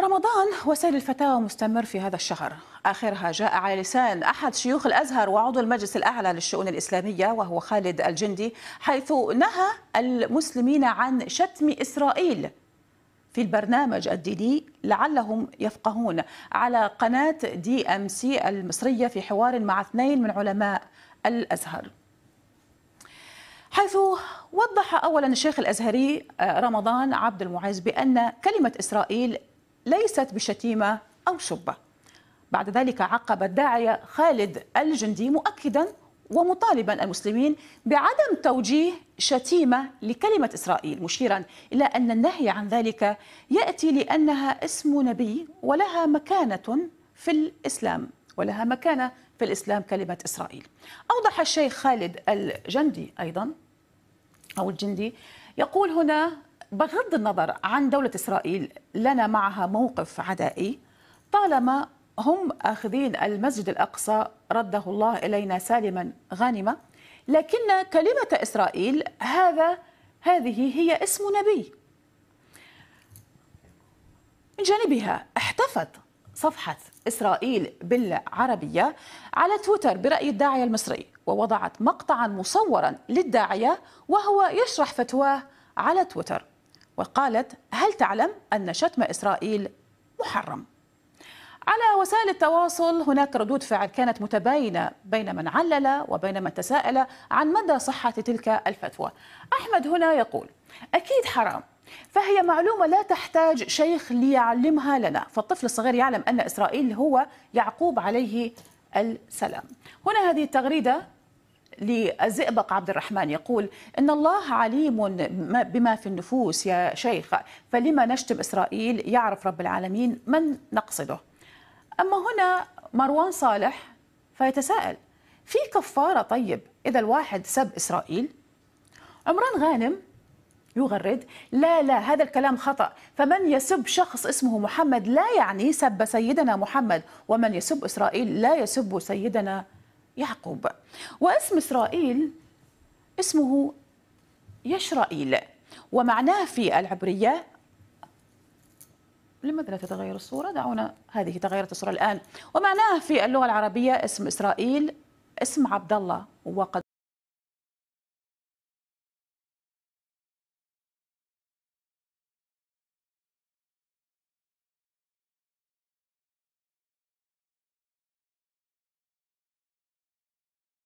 رمضان وسائل الفتاوى مستمر في هذا الشهر آخرها جاء على لسان أحد شيوخ الأزهر وعضو المجلس الأعلى للشؤون الإسلامية وهو خالد الجندي حيث نهى المسلمين عن شتم إسرائيل في البرنامج الديني لعلهم يفقهون على قناة دي أم سي المصرية في حوار مع اثنين من علماء الأزهر حيث وضح اولا الشيخ الازهري آه، رمضان عبد المعز بان كلمه اسرائيل ليست بشتيمة أو شبة بعد ذلك عقب الداعية خالد الجندي مؤكدا ومطالبا المسلمين بعدم توجيه شتيمة لكلمة إسرائيل مشيرا إلى أن النهي عن ذلك يأتي لأنها اسم نبي ولها مكانة في الإسلام ولها مكانة في الإسلام كلمة إسرائيل أوضح الشيخ خالد الجندي أيضا أو الجندي يقول هنا بغض النظر عن دولة إسرائيل لنا معها موقف عدائي طالما هم أخذين المسجد الأقصى رده الله إلينا سالما غانما لكن كلمة إسرائيل هذا هذه هي اسم نبي من جانبها احتفت صفحة إسرائيل بالعربية على تويتر برأي الداعية المصري ووضعت مقطعا مصورا للداعية وهو يشرح فتواه على تويتر وقالت هل تعلم أن شتم إسرائيل محرم على وسائل التواصل هناك ردود فعل كانت متباينة بين من علل وبين من تساءل عن مدى صحة تلك الفتوى أحمد هنا يقول أكيد حرام فهي معلومة لا تحتاج شيخ ليعلمها لنا فالطفل الصغير يعلم أن إسرائيل هو يعقوب عليه السلام هنا هذه التغريدة للزئبق عبد الرحمن يقول إن الله عليم بما في النفوس يا شيخ فلما نشتم إسرائيل يعرف رب العالمين من نقصده أما هنا مروان صالح فيتساءل في كفارة طيب إذا الواحد سب إسرائيل عمران غانم يغرد لا لا هذا الكلام خطأ فمن يسب شخص اسمه محمد لا يعني سب سيدنا محمد ومن يسب إسرائيل لا يسب سيدنا يعقوب واسم إسرائيل اسمه يشرائيل ومعناه في العبرية لماذا لا تتغير الصورة؟ دعونا هذه تغيرت الصورة الآن ومعناه في اللغة العربية اسم إسرائيل اسم عبد الله وقد